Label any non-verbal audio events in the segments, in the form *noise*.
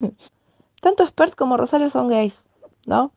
*laughs* Tanto Spert como Rosario son gays, ¿no?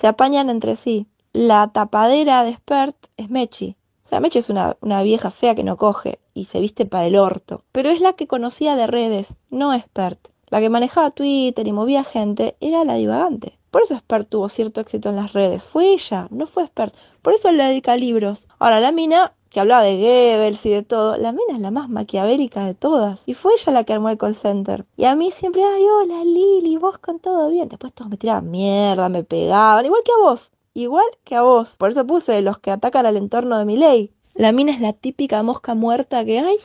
Se apañan entre sí. La tapadera de Spert es Mechi. O sea, Mechi es una, vieja fea que no coge y se viste para el orto. Pero es la que conocía de redes, no Spert. La que manejaba Twitter y movía gente era la divagante. Por eso Spert tuvo cierto éxito en las redes. Fue ella, no fue Spert. Por eso le dedica libros. Ahora, la mina que hablaba de Goebbels y de todo, la mina es la más maquiavélica de todas. Y fue ella la que armó el call center. Y a mí siempre, ay, hola Lili, vos con todo bien. Después todos me tiraban mierda, me pegaban, igual que a vos. Igual que a vos. Por eso puse los que atacan al entorno de mi ley. La mina es la típica mosca muerta que, ay,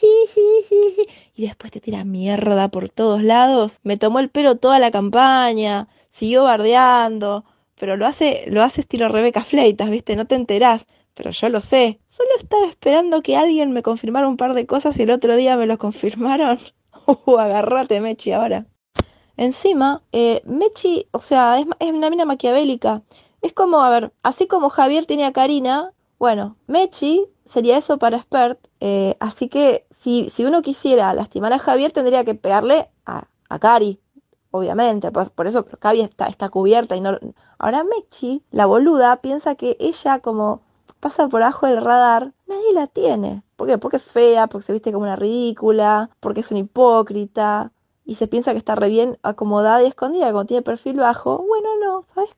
y después te tira mierda por todos lados. Me tomó el pelo toda la campaña, siguió bardeando, pero lo hace, lo hace estilo Rebeca Fleitas, ¿viste? No te enterás pero yo lo sé. Solo estaba esperando que alguien me confirmara un par de cosas y el otro día me lo confirmaron. *laughs* Uh, agarrate, Mechi, ahora. Encima, eh, Mechi, o sea, es, una mina maquiavélica. Es como, a ver, así como Javier tiene a Karina, bueno, Mechi sería eso para Spert, eh, así que si, si, uno quisiera lastimar a Javier tendría que pegarle a, Kari. Cari, obviamente, por, por eso Cavi está, está, cubierta y no... Ahora Mechi, la boluda, piensa que ella como Pasar por abajo del radar, nadie la tiene. ¿Por qué? Porque es fea, porque se viste como una ridícula, porque es una hipócrita y se piensa que está re bien acomodada y escondida, como tiene perfil bajo. Bueno, no, ¿sabes